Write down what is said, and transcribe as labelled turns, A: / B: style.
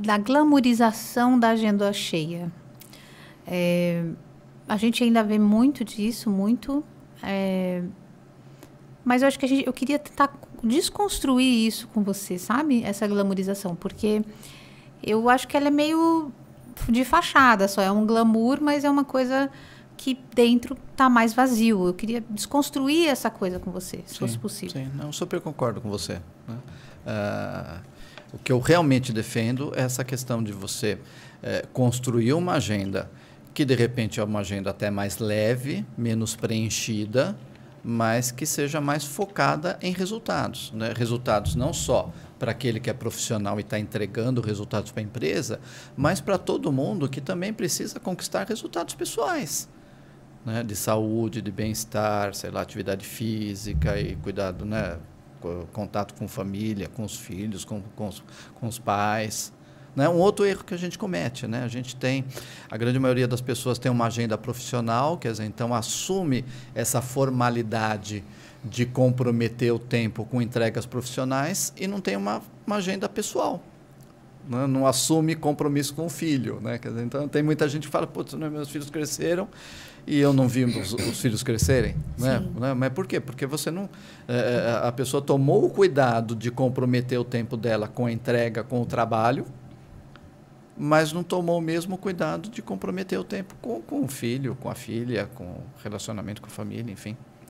A: da glamorização da agenda cheia. É, a gente ainda vê muito disso, muito. É, mas eu acho que gente, eu queria tentar desconstruir isso com você, sabe? Essa glamorização, porque eu acho que ela é meio de fachada só, é um glamour, mas é uma coisa que dentro está mais vazio. Eu queria desconstruir essa coisa com você, se sim, fosse possível.
B: Sim, não, super concordo com você. Né? Uh o que eu realmente defendo é essa questão de você é, construir uma agenda que, de repente, é uma agenda até mais leve, menos preenchida, mas que seja mais focada em resultados. Né? Resultados não só para aquele que é profissional e está entregando resultados para a empresa, mas para todo mundo que também precisa conquistar resultados pessoais. Né? De saúde, de bem-estar, sei lá, atividade física e cuidado né? contato com família, com os filhos, com, com, os, com os pais. Né? Um outro erro que a gente comete, né? A gente tem, a grande maioria das pessoas tem uma agenda profissional, quer dizer, então assume essa formalidade de comprometer o tempo com entregas profissionais e não tem uma, uma agenda pessoal né? não assume compromisso com o filho. Né? Dizer, então, tem muita gente que fala, putz, né, meus filhos cresceram e eu não vi os, os filhos crescerem. Né? né? Mas por quê? Porque você não. É, é, a pessoa tomou o cuidado de comprometer o tempo dela com a entrega, com o trabalho, mas não tomou o mesmo cuidado de comprometer o tempo com, com o filho, com a filha, com o relacionamento com a família, enfim.